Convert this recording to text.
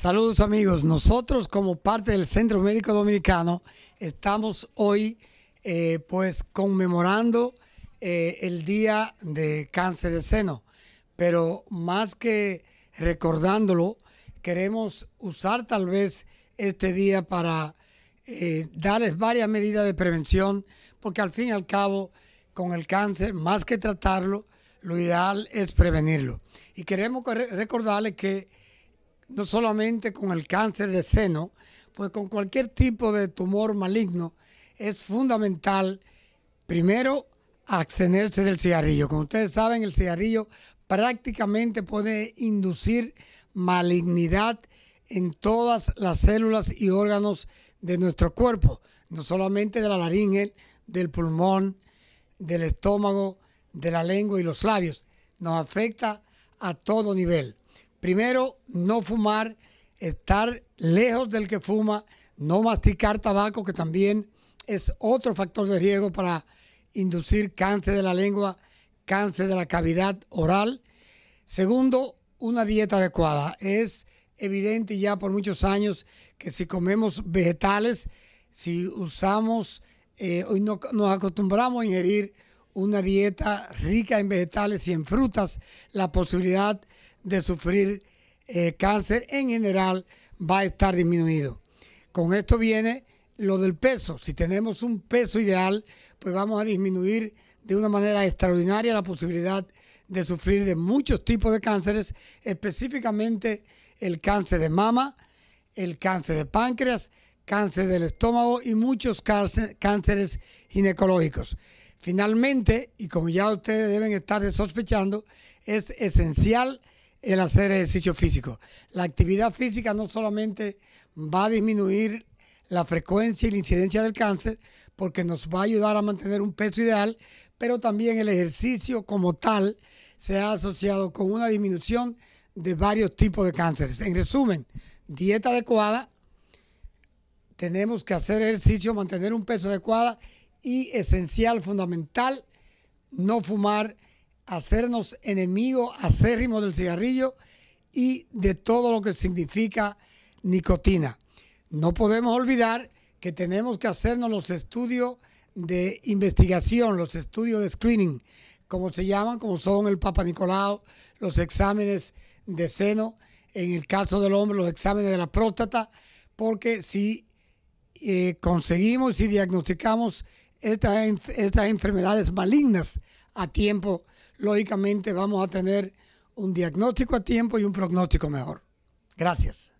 Saludos amigos, nosotros como parte del Centro Médico Dominicano estamos hoy eh, pues conmemorando eh, el Día de Cáncer de Seno, pero más que recordándolo, queremos usar tal vez este día para eh, darles varias medidas de prevención, porque al fin y al cabo con el cáncer, más que tratarlo, lo ideal es prevenirlo. Y queremos recordarles que no solamente con el cáncer de seno, pues con cualquier tipo de tumor maligno es fundamental, primero, abstenerse del cigarrillo. Como ustedes saben, el cigarrillo prácticamente puede inducir malignidad en todas las células y órganos de nuestro cuerpo, no solamente de la laringe, del pulmón, del estómago, de la lengua y los labios. Nos afecta a todo nivel primero, no fumar, estar lejos del que fuma, no masticar tabaco, que también es otro factor de riesgo para inducir cáncer de la lengua, cáncer de la cavidad oral. Segundo, una dieta adecuada. Es evidente ya por muchos años que si comemos vegetales, si usamos eh, hoy no, nos acostumbramos a ingerir una dieta rica en vegetales y en frutas, la posibilidad de sufrir eh, cáncer en general va a estar disminuido. Con esto viene lo del peso. Si tenemos un peso ideal, pues vamos a disminuir de una manera extraordinaria la posibilidad de sufrir de muchos tipos de cánceres, específicamente el cáncer de mama, el cáncer de páncreas, cáncer del estómago y muchos cánceres ginecológicos. Finalmente, y como ya ustedes deben estar sospechando, es esencial el hacer ejercicio físico. La actividad física no solamente va a disminuir la frecuencia y la incidencia del cáncer, porque nos va a ayudar a mantener un peso ideal, pero también el ejercicio como tal se ha asociado con una disminución de varios tipos de cánceres. En resumen, dieta adecuada, tenemos que hacer ejercicio, mantener un peso adecuado y esencial, fundamental, no fumar, hacernos enemigo acérrimos del cigarrillo y de todo lo que significa nicotina. No podemos olvidar que tenemos que hacernos los estudios de investigación, los estudios de screening, como se llaman, como son el Papa Nicolau, los exámenes de seno, en el caso del hombre, los exámenes de la próstata, porque si eh, conseguimos y si diagnosticamos estas enfermedades malignas a tiempo, lógicamente vamos a tener un diagnóstico a tiempo y un pronóstico mejor. Gracias.